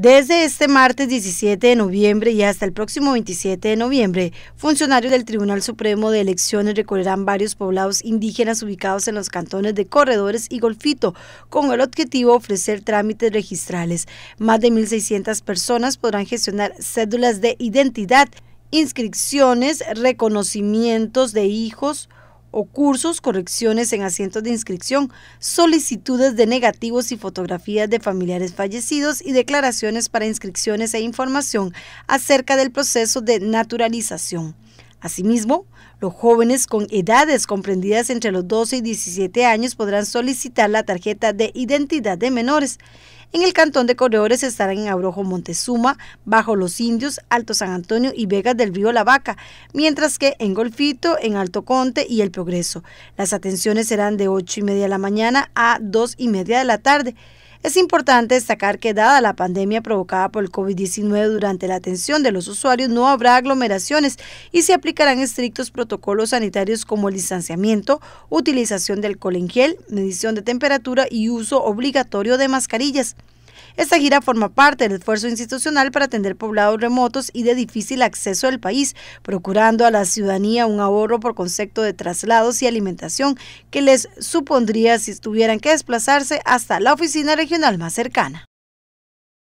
Desde este martes 17 de noviembre y hasta el próximo 27 de noviembre, funcionarios del Tribunal Supremo de Elecciones recorrerán varios poblados indígenas ubicados en los cantones de Corredores y Golfito, con el objetivo de ofrecer trámites registrales. Más de 1.600 personas podrán gestionar cédulas de identidad, inscripciones, reconocimientos de hijos, o cursos, correcciones en asientos de inscripción, solicitudes de negativos y fotografías de familiares fallecidos y declaraciones para inscripciones e información acerca del proceso de naturalización. Asimismo, los jóvenes con edades comprendidas entre los 12 y 17 años podrán solicitar la tarjeta de identidad de menores. En el cantón de Corredores estarán en Abrojo Montezuma, Bajo los Indios, Alto San Antonio y Vegas del Río La Vaca, mientras que en Golfito, en Alto Conte y El Progreso. Las atenciones serán de 8 y media de la mañana a 2 y media de la tarde. Es importante destacar que dada la pandemia provocada por el COVID-19 durante la atención de los usuarios no habrá aglomeraciones y se aplicarán estrictos protocolos sanitarios como el distanciamiento, utilización del alcohol medición de temperatura y uso obligatorio de mascarillas. Esta gira forma parte del esfuerzo institucional para atender poblados remotos y de difícil acceso al país, procurando a la ciudadanía un ahorro por concepto de traslados y alimentación que les supondría si tuvieran que desplazarse hasta la oficina regional más cercana.